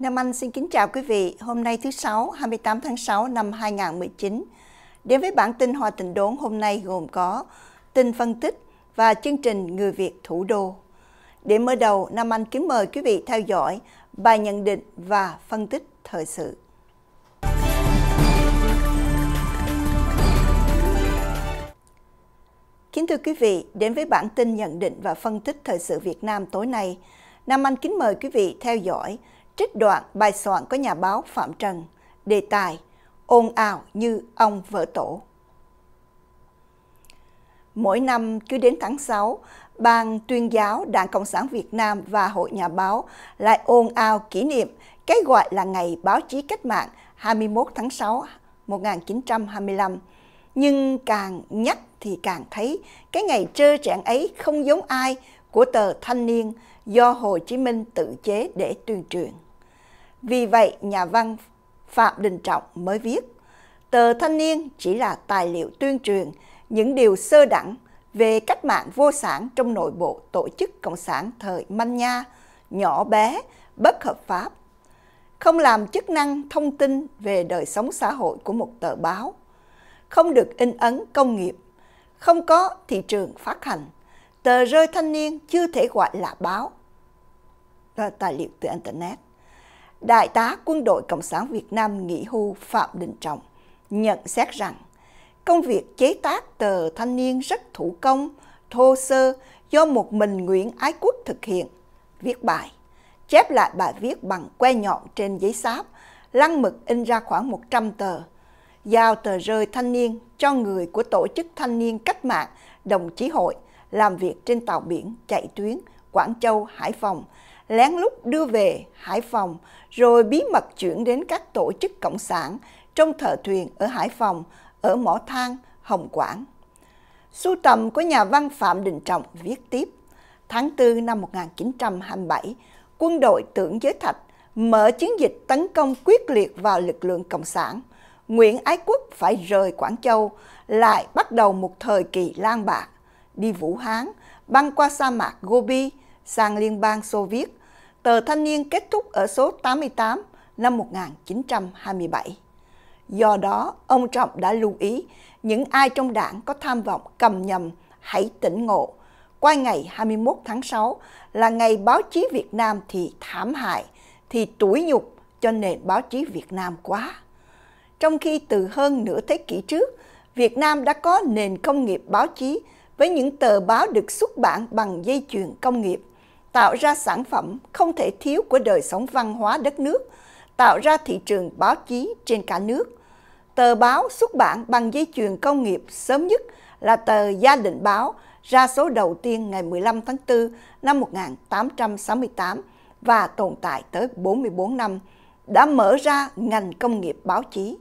Nam Anh xin kính chào quý vị. Hôm nay thứ Sáu, 28 tháng 6 năm 2019. Đến với bản tin Hòa Tình Đốn hôm nay gồm có tin phân tích và chương trình Người Việt Thủ Đô. Để mở đầu, Nam Anh kính mời quý vị theo dõi bài nhận định và phân tích thời sự. Kính thưa quý vị, đến với bản tin nhận định và phân tích thời sự Việt Nam tối nay, Nam Anh kính mời quý vị theo dõi trích đoạn bài soạn của nhà báo Phạm Trần, đề tài ồn ào như ông vỡ tổ. Mỗi năm cứ đến tháng 6, Ban tuyên giáo Đảng Cộng sản Việt Nam và Hội Nhà báo lại ồn ào kỷ niệm cái gọi là Ngày Báo chí Cách mạng 21 tháng 6 1925. Nhưng càng nhắc thì càng thấy cái ngày trơ trạng ấy không giống ai của tờ Thanh niên do Hồ Chí Minh tự chế để tuyên truyền. Vì vậy, nhà văn Phạm Đình Trọng mới viết, tờ Thanh Niên chỉ là tài liệu tuyên truyền những điều sơ đẳng về cách mạng vô sản trong nội bộ tổ chức Cộng sản thời manh nha, nhỏ bé, bất hợp pháp, không làm chức năng thông tin về đời sống xã hội của một tờ báo, không được in ấn công nghiệp, không có thị trường phát hành, tờ rơi thanh niên chưa thể gọi là báo, tài liệu từ Internet. Đại tá Quân đội Cộng sản Việt Nam nghỉ hưu Phạm Đình Trọng nhận xét rằng công việc chế tác tờ thanh niên rất thủ công, thô sơ do một mình Nguyễn Ái Quốc thực hiện. Viết bài, chép lại bài viết bằng que nhọn trên giấy sáp, lăn mực in ra khoảng 100 tờ, giao tờ rơi thanh niên cho người của Tổ chức Thanh niên Cách mạng Đồng chí Hội làm việc trên tàu biển chạy tuyến Quảng Châu, Hải Phòng – lén lút đưa về Hải Phòng rồi bí mật chuyển đến các tổ chức cộng sản trong thợ thuyền ở Hải Phòng, ở Mỏ Thang, Hồng Quảng. Sưu tầm của nhà văn Phạm Đình Trọng viết tiếp, tháng 4 năm 1927, quân đội tưởng giới thạch mở chiến dịch tấn công quyết liệt vào lực lượng Cộng sản. Nguyễn Ái Quốc phải rời Quảng Châu, lại bắt đầu một thời kỳ lang bạc, đi Vũ Hán, băng qua sa mạc Gobi, sang liên bang Xô Viết, tờ Thanh niên kết thúc ở số 88 năm 1927. Do đó, ông Trọng đã lưu ý những ai trong đảng có tham vọng cầm nhầm hãy tỉnh ngộ. Qua ngày 21 tháng 6 là ngày báo chí Việt Nam thì thảm hại, thì tủi nhục cho nền báo chí Việt Nam quá. Trong khi từ hơn nửa thế kỷ trước, Việt Nam đã có nền công nghiệp báo chí với những tờ báo được xuất bản bằng dây chuyền công nghiệp tạo ra sản phẩm không thể thiếu của đời sống văn hóa đất nước, tạo ra thị trường báo chí trên cả nước. Tờ báo xuất bản bằng dây chuyền công nghiệp sớm nhất là tờ Gia đình báo ra số đầu tiên ngày 15 tháng 4 năm 1868 và tồn tại tới 44 năm, đã mở ra ngành công nghiệp báo chí.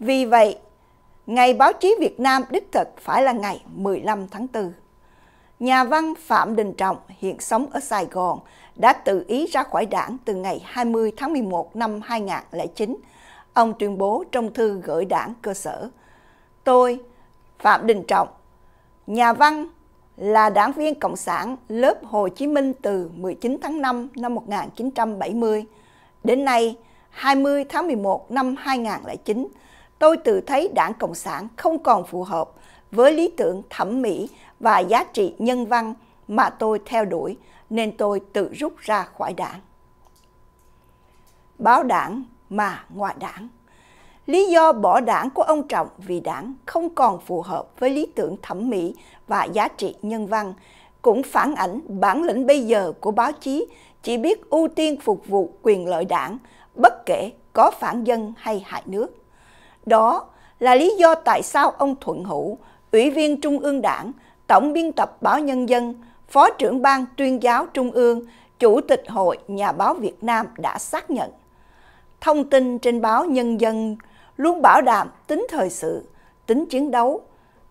Vì vậy, Ngày báo chí Việt Nam đích thực phải là ngày 15 tháng 4 nhà văn Phạm Đình Trọng hiện sống ở Sài Gòn đã tự ý ra khỏi đảng từ ngày 20 tháng 11 năm 2009. Ông tuyên bố trong thư gửi đảng cơ sở. Tôi, Phạm Đình Trọng, nhà văn là đảng viên Cộng sản lớp Hồ Chí Minh từ 19 tháng 5 năm 1970. Đến nay, 20 tháng 11 năm 2009, tôi tự thấy đảng Cộng sản không còn phù hợp với lý tưởng thẩm mỹ và giá trị nhân văn mà tôi theo đuổi nên tôi tự rút ra khỏi đảng. Báo đảng mà ngoại đảng. Lý do bỏ đảng của ông Trọng vì đảng không còn phù hợp với lý tưởng thẩm mỹ và giá trị nhân văn cũng phản ảnh bản lĩnh bây giờ của báo chí chỉ biết ưu tiên phục vụ quyền lợi đảng bất kể có phản dân hay hại nước. Đó là lý do tại sao ông Thuận Hữu Ủy viên Trung ương Đảng, Tổng biên tập Báo Nhân dân, Phó trưởng ban tuyên giáo Trung ương, Chủ tịch Hội Nhà báo Việt Nam đã xác nhận. Thông tin trên báo Nhân dân luôn bảo đảm tính thời sự, tính chiến đấu,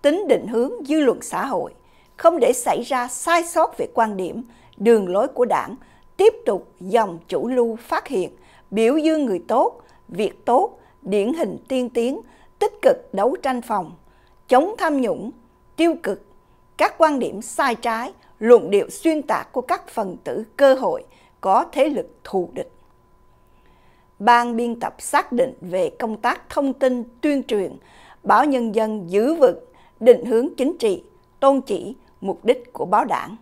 tính định hướng dư luận xã hội, không để xảy ra sai sót về quan điểm, đường lối của đảng, tiếp tục dòng chủ lưu phát hiện, biểu dương người tốt, việc tốt, điển hình tiên tiến, tích cực đấu tranh phòng, chống tham nhũng, tiêu cực, các quan điểm sai trái, luận điệu xuyên tạc của các phần tử cơ hội có thế lực thù địch. Ban biên tập xác định về công tác thông tin tuyên truyền, báo nhân dân giữ vững định hướng chính trị, tôn chỉ, mục đích của báo đảng.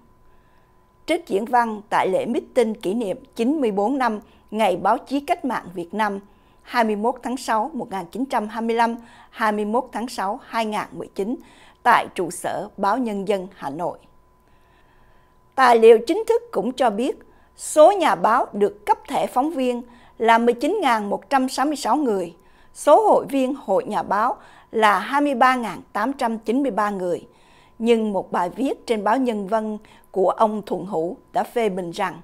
Trích diễn văn tại lễ meeting kỷ niệm 94 năm Ngày báo chí cách mạng Việt Nam – 21 tháng 6 1925, 21 tháng 6 2019 tại trụ sở Báo Nhân dân Hà Nội. Tài liệu chính thức cũng cho biết số nhà báo được cấp thẻ phóng viên là 19.166 người, số hội viên hội nhà báo là 23.893 người. Nhưng một bài viết trên báo Nhân Văn của ông Thuận Hữu đã phê bình rằng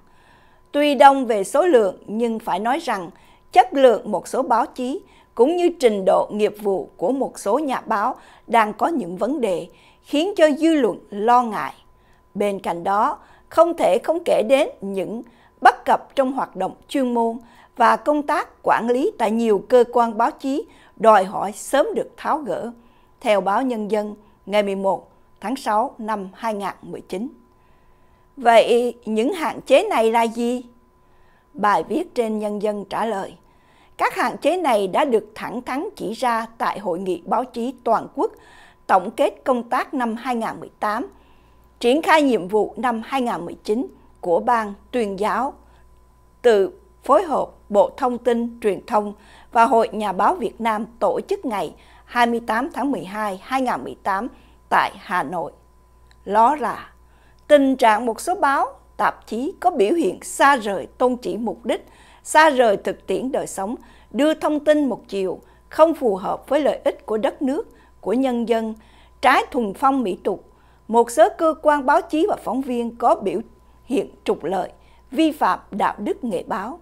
Tuy đông về số lượng nhưng phải nói rằng chất lượng một số báo chí cũng như trình độ nghiệp vụ của một số nhà báo đang có những vấn đề khiến cho dư luận lo ngại. Bên cạnh đó, không thể không kể đến những bất cập trong hoạt động chuyên môn và công tác quản lý tại nhiều cơ quan báo chí đòi hỏi sớm được tháo gỡ. Theo báo Nhân dân, ngày 11 tháng 6 năm 2019. Vậy những hạn chế này là gì? bài viết trên Nhân dân trả lời. Các hạn chế này đã được thẳng thắn chỉ ra tại Hội nghị báo chí toàn quốc tổng kết công tác năm 2018, triển khai nhiệm vụ năm 2019 của Ban tuyên giáo từ phối hợp Bộ Thông tin Truyền thông và Hội Nhà báo Việt Nam tổ chức ngày 28 tháng 12, 2018 tại Hà Nội. Ló là tình trạng một số báo tạp chí có biểu hiện xa rời tôn chỉ mục đích, xa rời thực tiễn đời sống, đưa thông tin một chiều, không phù hợp với lợi ích của đất nước, của nhân dân, trái thuần phong mỹ tục. Một số cơ quan báo chí và phóng viên có biểu hiện trục lợi, vi phạm đạo đức nghề báo.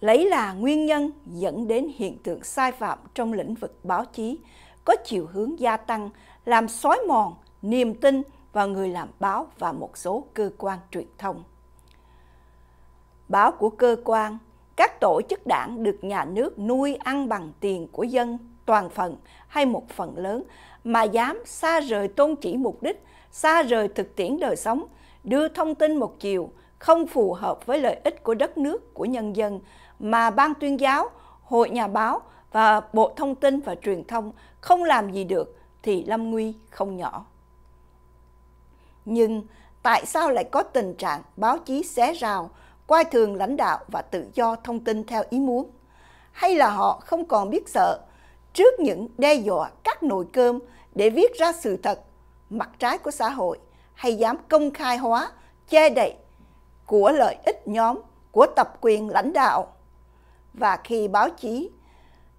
Lấy là nguyên nhân dẫn đến hiện tượng sai phạm trong lĩnh vực báo chí, có chiều hướng gia tăng, làm xói mòn niềm tin và người làm báo và một số cơ quan truyền thông. Báo của cơ quan, các tổ chức đảng được nhà nước nuôi ăn bằng tiền của dân toàn phần hay một phần lớn mà dám xa rời tôn chỉ mục đích, xa rời thực tiễn đời sống, đưa thông tin một chiều không phù hợp với lợi ích của đất nước, của nhân dân mà ban tuyên giáo, hội nhà báo và Bộ Thông tin và Truyền thông không làm gì được thì lâm nguy không nhỏ. Nhưng tại sao lại có tình trạng báo chí xé rào, coi thường lãnh đạo và tự do thông tin theo ý muốn? Hay là họ không còn biết sợ trước những đe dọa các nồi cơm để viết ra sự thật, mặt trái của xã hội hay dám công khai hóa, che đậy của lợi ích nhóm, của tập quyền lãnh đạo? Và khi báo chí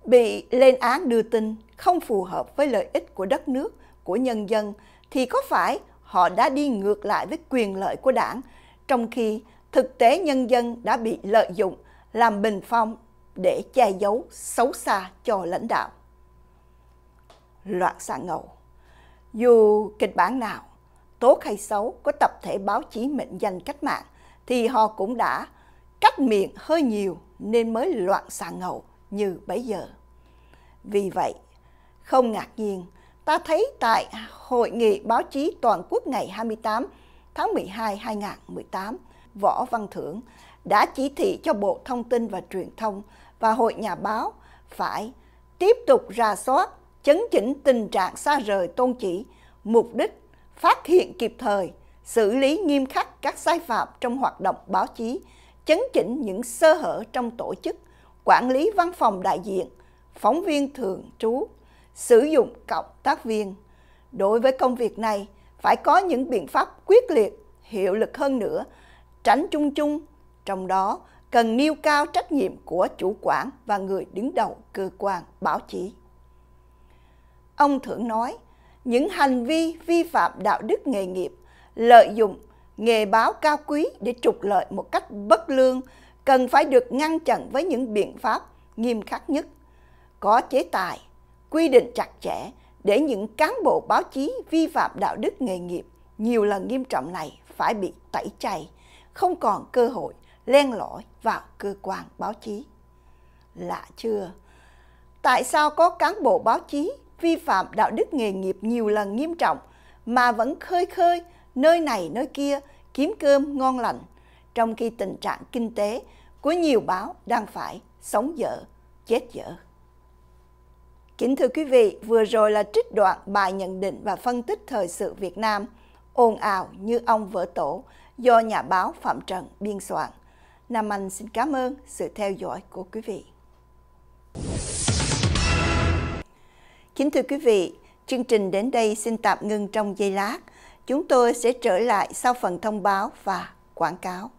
bị lên án đưa tin không phù hợp với lợi ích của đất nước, của nhân dân thì có phải họ đã đi ngược lại với quyền lợi của đảng, trong khi thực tế nhân dân đã bị lợi dụng, làm bình phong để che giấu xấu xa cho lãnh đạo. loạn xạ ngầu Dù kịch bản nào, tốt hay xấu của tập thể báo chí mệnh danh cách mạng, thì họ cũng đã cách miệng hơi nhiều nên mới loạn xạ ngầu như bấy giờ. Vì vậy, không ngạc nhiên ta thấy tại Hội nghị báo chí toàn quốc ngày 28 tháng 12 năm 2018, Võ Văn Thưởng đã chỉ thị cho Bộ Thông tin và Truyền thông và Hội Nhà báo phải tiếp tục ra soát, chấn chỉnh tình trạng xa rời tôn chỉ, mục đích, phát hiện kịp thời, xử lý nghiêm khắc các sai phạm trong hoạt động báo chí, chấn chỉnh những sơ hở trong tổ chức, quản lý văn phòng đại diện, phóng viên thường trú, sử dụng cộng tác viên. Đối với công việc này, phải có những biện pháp quyết liệt, hiệu lực hơn nữa, tránh chung chung, trong đó cần nêu cao trách nhiệm của chủ quản và người đứng đầu cơ quan báo chí. Ông Thưởng nói, những hành vi vi phạm đạo đức nghề nghiệp, lợi dụng nghề báo cao quý để trục lợi một cách bất lương cần phải được ngăn chặn với những biện pháp nghiêm khắc nhất, có chế tài quy định chặt chẽ để những cán bộ báo chí vi phạm đạo đức nghề nghiệp nhiều lần nghiêm trọng này phải bị tẩy chay, không còn cơ hội len lỏi vào cơ quan báo chí. Lạ chưa? Tại sao có cán bộ báo chí vi phạm đạo đức nghề nghiệp nhiều lần nghiêm trọng mà vẫn khơi khơi nơi này nơi kia kiếm cơm ngon lành, trong khi tình trạng kinh tế của nhiều báo đang phải sống dở, chết dở. Kính thưa quý vị, vừa rồi là trích đoạn bài nhận định và phân tích thời sự Việt Nam ồn ào như ông vỡ tổ do nhà báo Phạm Trần biên soạn. Nam Anh xin cảm ơn sự theo dõi của quý vị. Kính thưa quý vị, chương trình đến đây xin tạm ngưng trong giây lát. Chúng tôi sẽ trở lại sau phần thông báo và quảng cáo.